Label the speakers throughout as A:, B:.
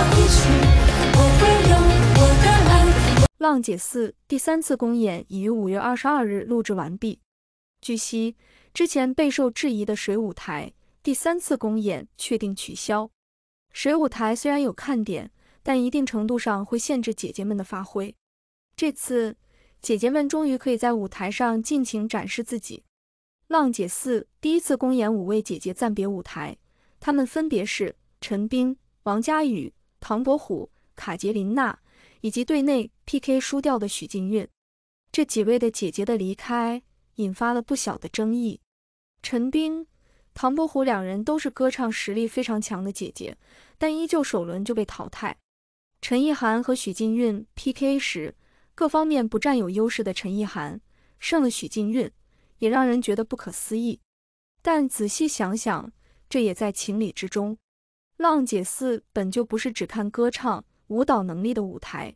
A: 《浪姐四》第三次公演已于五月二十二日录制完毕。据悉，之前备受质疑的水舞台第三次公演确定取消。水舞台虽然有看点，但一定程度上会限制姐姐们的发挥。这次姐姐们终于可以在舞台上尽情展示自己。《浪姐四》第一次公演五位姐姐暂别舞台，她们分别是陈冰、王佳宇、唐伯虎、卡捷琳娜以及队内 PK 输掉的许晋韵，这几位的姐姐的离开引发了不小的争议。陈冰、唐伯虎两人都是歌唱实力非常强的姐姐，但依旧首轮就被淘汰。陈意涵和许晋韵 PK 时，各方面不占有优势的陈意涵胜了许晋韵，也让人觉得不可思议。但仔细想想，这也在情理之中。浪姐四本就不是只看歌唱、舞蹈能力的舞台，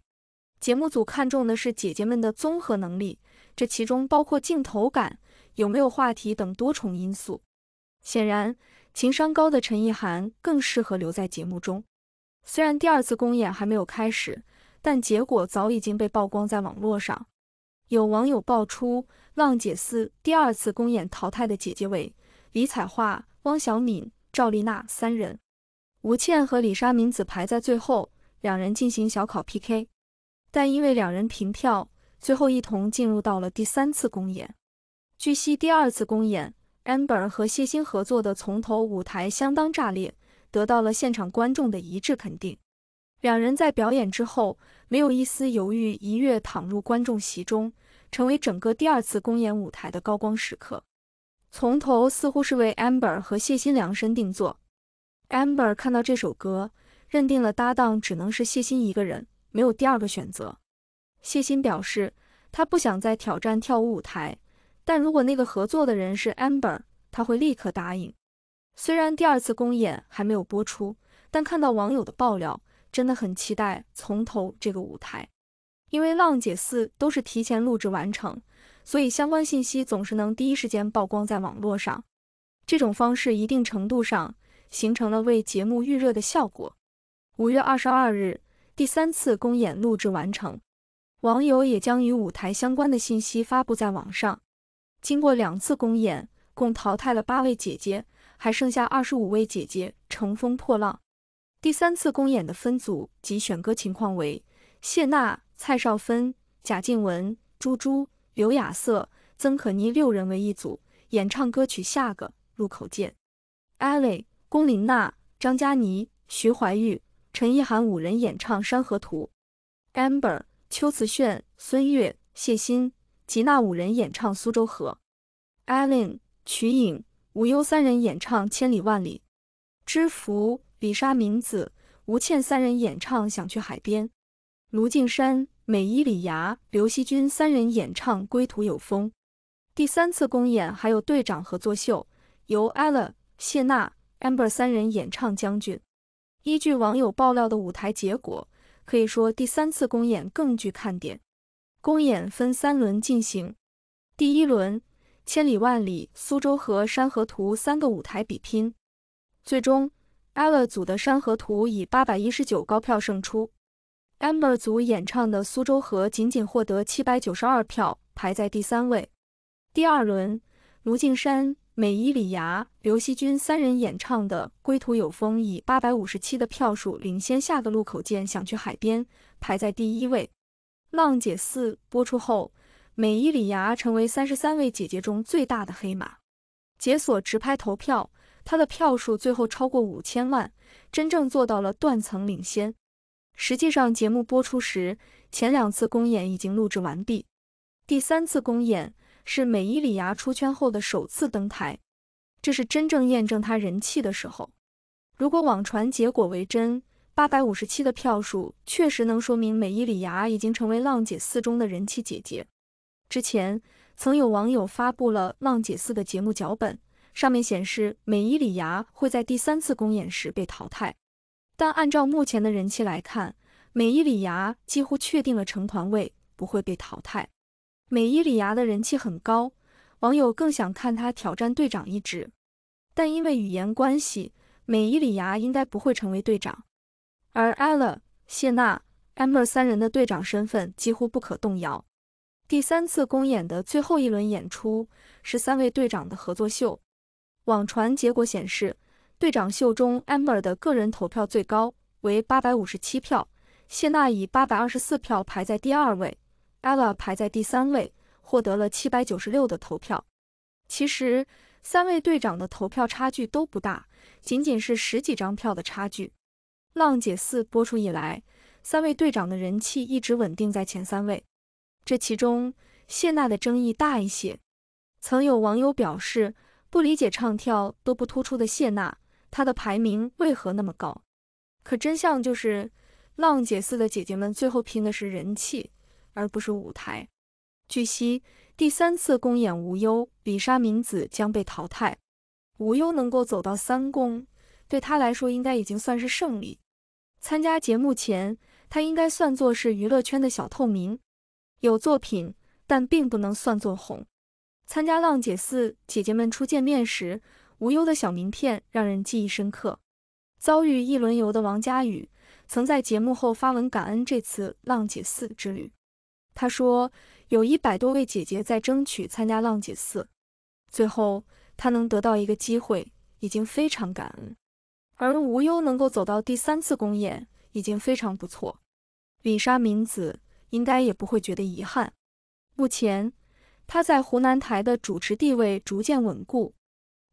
A: 节目组看重的是姐姐们的综合能力，这其中包括镜头感、有没有话题等多重因素。显然，情商高的陈意涵更适合留在节目中。虽然第二次公演还没有开始，但结果早已经被曝光在网络上。有网友爆出，浪姐四第二次公演淘汰的姐姐为李彩桦、汪小敏、赵丽娜三人。吴倩和李莎明子排在最后，两人进行小考 PK，但因为两人平票，最后一同进入到了第三次公演。据悉，第二次公演，amber 和谢欣合作的《从头》舞台相当炸裂，得到了现场观众的一致肯定。两人在表演之后没有一丝犹豫，一跃躺入观众席中，成为整个第二次公演舞台的高光时刻。《从头》似乎是为 amber 和谢欣量身定做。amber 看到这首歌，认定了搭档只能是谢欣一个人，没有第二个选择。谢欣表示，他不想再挑战跳舞舞台，但如果那个合作的人是 amber，他会立刻答应。虽然第二次公演还没有播出，但看到网友的爆料，真的很期待从头这个舞台。因为浪姐四都是提前录制完成，所以相关信息总是能第一时间曝光在网络上。这种方式一定程度上。形成了为节目预热的效果。五月二十二日，第三次公演录制完成，网友也将与舞台相关的信息发布在网上。经过两次公演，共淘汰了八位姐姐，还剩下二十五位姐姐乘风破浪。第三次公演的分组及选歌情况为：谢娜、蔡少芬、贾静雯、朱珠、刘雅瑟、曾可妮六人为一组，演唱歌曲《下个路口见》，Ali。龚琳娜、张嘉倪、徐怀钰、陈意涵五人演唱《山河图》，amber、邱瓷炫、孙悦、谢欣、吉娜五人演唱《苏州河》，Allen、曲颖、吴优三人演唱《千里万里》，知福、李莎明子、吴倩三人演唱《想去海边》，卢靖姗、美依礼芽、刘惜君三人演唱《归途有风》。第三次公演还有队长合作秀，由 e l l a 谢娜。amber 三人演唱《将军》，依据网友爆料的舞台结果，可以说第三次公演更具看点。公演分三轮进行，第一轮，千里万里、苏州河、山河图三个舞台比拼，最终 ella 组的山河图以八百一十九高票胜出，amber 组演唱的苏州河仅仅获得七百九十二票，排在第三位。第二轮，卢敬山。美依礼芽、刘惜君三人演唱的《归途有风》以八百五十七的票数领先，下个路口见想去海边排在第一位。浪姐四播出后，美依礼芽成为三十三位姐姐中最大的黑马。解锁直拍投票，她的票数最后超过五千万，真正做到了断层领先。实际上，节目播出时前两次公演已经录制完毕，第三次公演。是美伊礼芽出圈后的首次登台，这是真正验证她人气的时候。如果网传结果为真，八百五十七的票数确实能说明美伊礼芽已经成为浪姐四中的人气姐姐。之前曾有网友发布了浪姐四的节目脚本，上面显示美伊礼芽会在第三次公演时被淘汰。但按照目前的人气来看，美伊礼芽几乎确定了成团位，不会被淘汰。美伊里牙的人气很高，网友更想看他挑战队长一职，但因为语言关系，美伊里牙应该不会成为队长。而艾 a 谢娜、a m m e r 三人的队长身份几乎不可动摇。第三次公演的最后一轮演出是三位队长的合作秀，网传结果显示，队长秀中 a m m e r 的个人投票最高为八百五十七票，谢娜以八百二十四票排在第二位。ella 排在第三位，获得了七百九十六的投票。其实三位队长的投票差距都不大，仅仅是十几张票的差距。浪姐四播出以来，三位队长的人气一直稳定在前三位。这其中谢娜的争议大一些，曾有网友表示不理解唱跳都不突出的谢娜，她的排名为何那么高？可真相就是浪姐四的姐姐们最后拼的是人气。而不是舞台。据悉，第三次公演《无忧》比沙明子将被淘汰。无忧能够走到三公，对他来说应该已经算是胜利。参加节目前，他应该算作是娱乐圈的小透明，有作品，但并不能算作红。参加《浪姐四》，姐姐们初见面时，无忧的小名片让人记忆深刻。遭遇一轮游的王佳宇，曾在节目后发文感恩这次《浪姐四》之旅。他说，有一百多位姐姐在争取参加浪姐四，最后他能得到一个机会，已经非常感恩。而吴优能够走到第三次公演，已经非常不错。李莎旻子应该也不会觉得遗憾。目前，她在湖南台的主持地位逐渐稳固，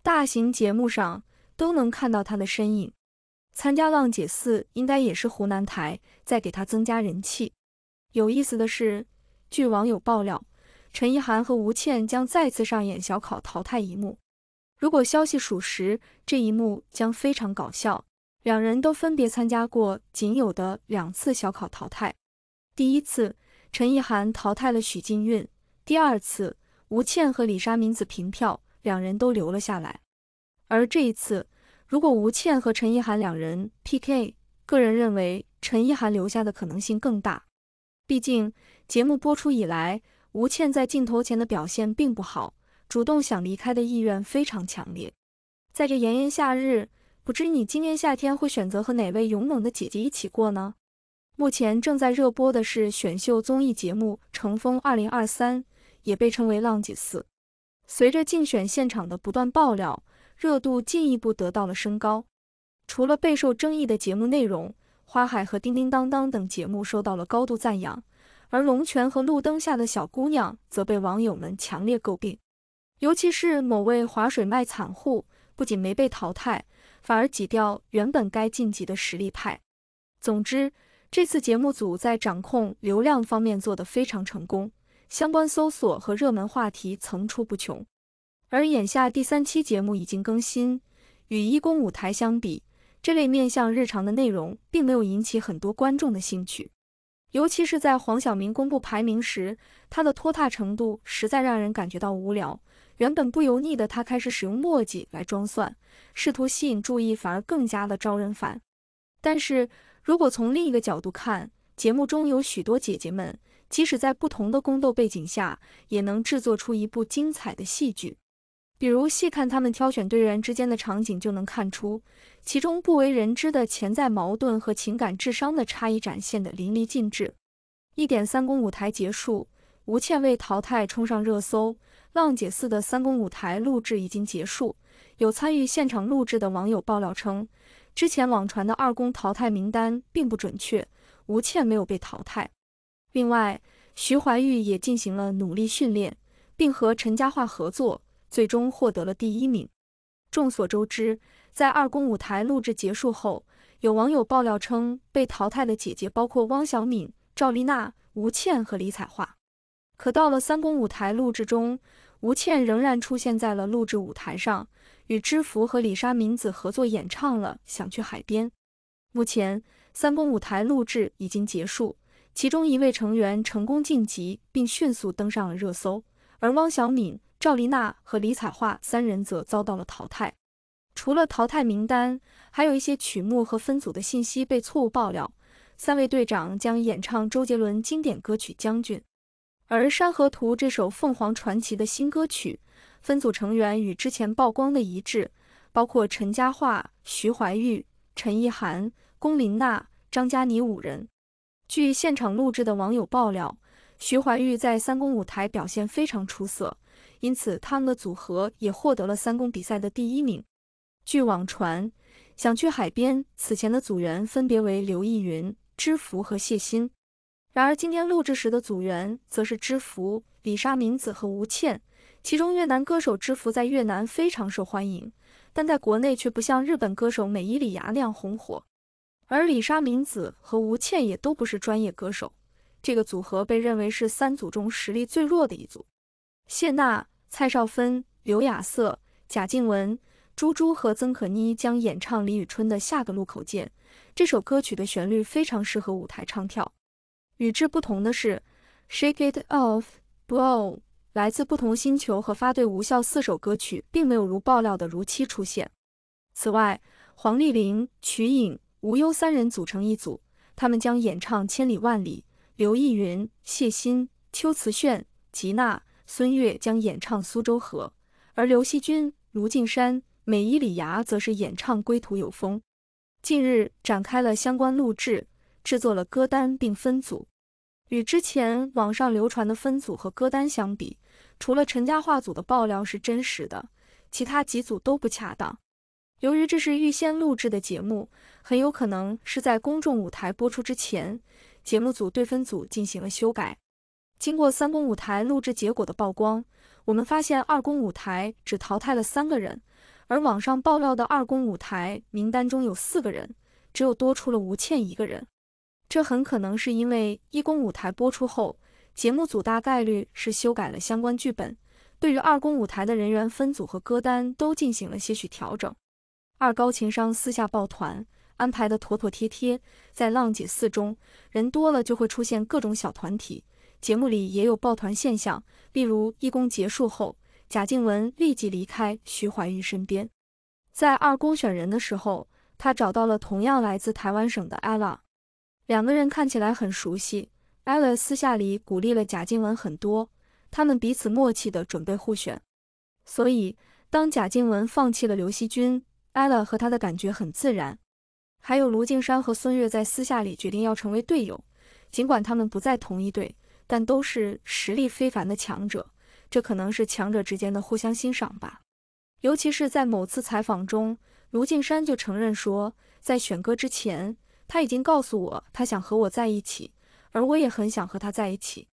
A: 大型节目上都能看到她的身影。参加浪姐四应该也是湖南台在给她增加人气。有意思的是。据网友爆料，陈意涵和吴倩将再次上演小考淘汰一幕。如果消息属实，这一幕将非常搞笑。两人都分别参加过仅有的两次小考淘汰，第一次陈意涵淘汰了许晋韵，第二次吴倩和李莎民子平票，两人都留了下来。而这一次，如果吴倩和陈意涵两人 PK，个人认为陈意涵留下的可能性更大。毕竟，节目播出以来，吴倩在镜头前的表现并不好，主动想离开的意愿非常强烈。在这炎炎夏日，不知你今年夏天会选择和哪位勇猛的姐姐一起过呢？目前正在热播的是选秀综艺节目《乘风二零二三》，也被称为《浪姐四》。随着竞选现场的不断爆料，热度进一步得到了升高。除了备受争议的节目内容，花海和叮叮当当等节目受到了高度赞扬，而龙泉和路灯下的小姑娘则被网友们强烈诟病。尤其是某位划水卖惨户，不仅没被淘汰，反而挤掉原本该晋级的实力派。总之，这次节目组在掌控流量方面做得非常成功，相关搜索和热门话题层出不穷。而眼下第三期节目已经更新，与一公舞台相比。这类面向日常的内容并没有引起很多观众的兴趣，尤其是在黄晓明公布排名时，他的拖沓程度实在让人感觉到无聊。原本不油腻的他开始使用墨迹来装蒜，试图吸引注意，反而更加的招人烦。但是如果从另一个角度看，节目中有许多姐姐们，即使在不同的宫斗背景下，也能制作出一部精彩的戏剧。比如细看他们挑选队员之间的场景，就能看出其中不为人知的潜在矛盾和情感智商的差异，展现得淋漓尽致。一点三公舞台结束，吴倩为淘汰冲上热搜。浪姐四的三公舞台录制已经结束，有参与现场录制的网友爆料称，之前网传的二公淘汰名单并不准确，吴倩没有被淘汰。另外，徐怀钰也进行了努力训练，并和陈嘉桦合作。最终获得了第一名。众所周知，在二公舞台录制结束后，有网友爆料称被淘汰的姐姐包括汪小敏、赵丽娜、吴倩和李彩桦。可到了三公舞台录制中，吴倩仍然出现在了录制舞台上，与知福和李莎敏子合作演唱了《想去海边》。目前，三公舞台录制已经结束，其中一位成员成功晋级，并迅速登上了热搜。而汪小敏。赵丽娜和李彩桦三人则遭到了淘汰。除了淘汰名单，还有一些曲目和分组的信息被错误爆料。三位队长将演唱周杰伦经典歌曲《将军》，而《山河图》这首凤凰传奇的新歌曲分组成员与之前曝光的一致，包括陈嘉桦、徐怀钰、陈意涵、龚琳娜、张嘉倪五人。据现场录制的网友爆料，徐怀钰在三公舞台表现非常出色。因此，他们的组合也获得了三公比赛的第一名。据网传，想去海边此前的组员分别为刘逸云、知福和谢欣。然而，今天录制时的组员则是知福、李莎、明子和吴倩。其中，越南歌手知福在越南非常受欢迎，但在国内却不像日本歌手美依礼芽那样红火。而李莎、明子和吴倩也都不是专业歌手，这个组合被认为是三组中实力最弱的一组。谢娜。蔡少芬、刘雅瑟、贾静雯、朱珠和曾可妮将演唱李宇春的《下个路口见》这首歌曲的旋律非常适合舞台唱跳。与之不同的是，《Shake It Off》、《Blow》来自不同星球和发对无效四首歌曲并没有如爆料的如期出现。此外，黄丽玲、曲颖、吴优三人组成一组，他们将演唱《千里万里》。刘逸云、谢欣、秋瓷炫、吉娜。孙悦将演唱《苏州河》，而刘惜君、卢靖姗、美依礼芽则是演唱《归途有风》。近日展开了相关录制，制作了歌单并分组。与之前网上流传的分组和歌单相比，除了陈嘉桦组的爆料是真实的，其他几组都不恰当。由于这是预先录制的节目，很有可能是在公众舞台播出之前，节目组对分组进行了修改。经过三公舞台录制结果的曝光，我们发现二公舞台只淘汰了三个人，而网上爆料的二公舞台名单中有四个人，只有多出了吴倩一个人。这很可能是因为一公舞台播出后，节目组大概率是修改了相关剧本，对于二公舞台的人员分组和歌单都进行了些许调整。二高情商私下抱团安排的妥妥帖帖，在浪姐四中人多了就会出现各种小团体。节目里也有抱团现象，例如义工结束后，贾静雯立即离开徐怀钰身边，在二公选人的时候，她找到了同样来自台湾省的 Ella，两个人看起来很熟悉，Ella 私下里鼓励了贾静雯很多，他们彼此默契的准备互选，所以当贾静雯放弃了刘惜君，Ella 和她的感觉很自然。还有卢靖山和孙悦在私下里决定要成为队友，尽管他们不在同一队。但都是实力非凡的强者，这可能是强者之间的互相欣赏吧。尤其是在某次采访中，卢靖山就承认说，在选歌之前，他已经告诉我他想和我在一起，而我也很想和他在一起。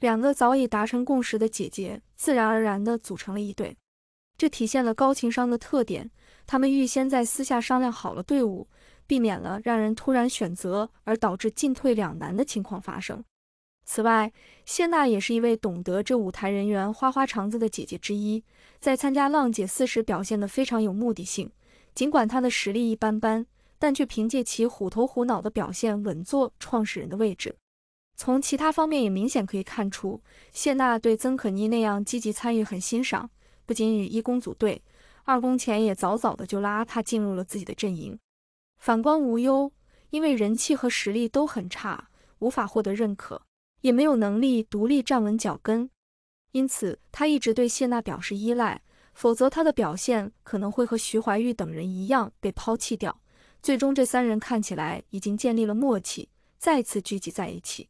A: 两个早已达成共识的姐姐，自然而然地组成了一对。这体现了高情商的特点，他们预先在私下商量好了队伍，避免了让人突然选择而导致进退两难的情况发生。此外，谢娜也是一位懂得这舞台人员花花肠子的姐姐之一，在参加《浪姐四》时表现得非常有目的性。尽管她的实力一般般，但却凭借其虎头虎脑的表现稳坐创始人的位置。从其他方面也明显可以看出，谢娜对曾可妮那样积极参与很欣赏，不仅与一公组队，二宫前也早早的就拉她进入了自己的阵营。反观无忧，因为人气和实力都很差，无法获得认可。也没有能力独立站稳脚跟，因此他一直对谢娜表示依赖，否则他的表现可能会和徐怀钰等人一样被抛弃掉。最终，这三人看起来已经建立了默契，再次聚集在一起。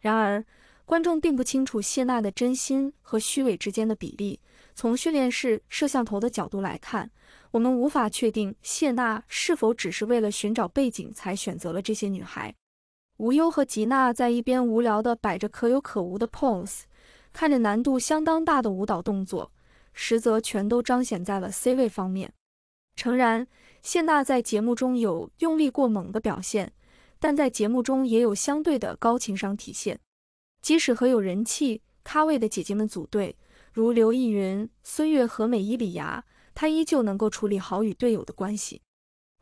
A: 然而，观众并不清楚谢娜的真心和虚伪之间的比例。从训练室摄像头的角度来看，我们无法确定谢娜是否只是为了寻找背景才选择了这些女孩。无忧和吉娜在一边无聊的摆着可有可无的 pose，看着难度相当大的舞蹈动作，实则全都彰显在了 C 位方面。诚然，谢娜在节目中有用力过猛的表现，但在节目中也有相对的高情商体现。即使和有人气咖位的姐姐们组队，如刘亦云、孙悦和美依礼芽，她依旧能够处理好与队友的关系。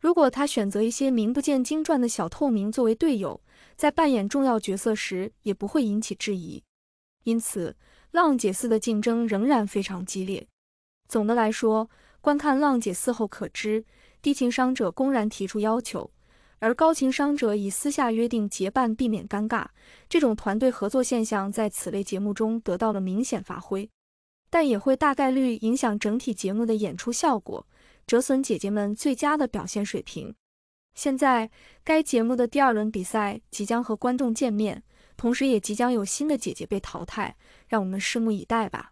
A: 如果她选择一些名不见经传的小透明作为队友，在扮演重要角色时也不会引起质疑，因此浪姐四的竞争仍然非常激烈。总的来说，观看浪姐四后可知，低情商者公然提出要求，而高情商者以私下约定结伴避免尴尬，这种团队合作现象在此类节目中得到了明显发挥，但也会大概率影响整体节目的演出效果，折损姐姐们最佳的表现水平。现在，该节目的第二轮比赛即将和观众见面，同时也即将有新的姐姐被淘汰，让我们拭目以待吧。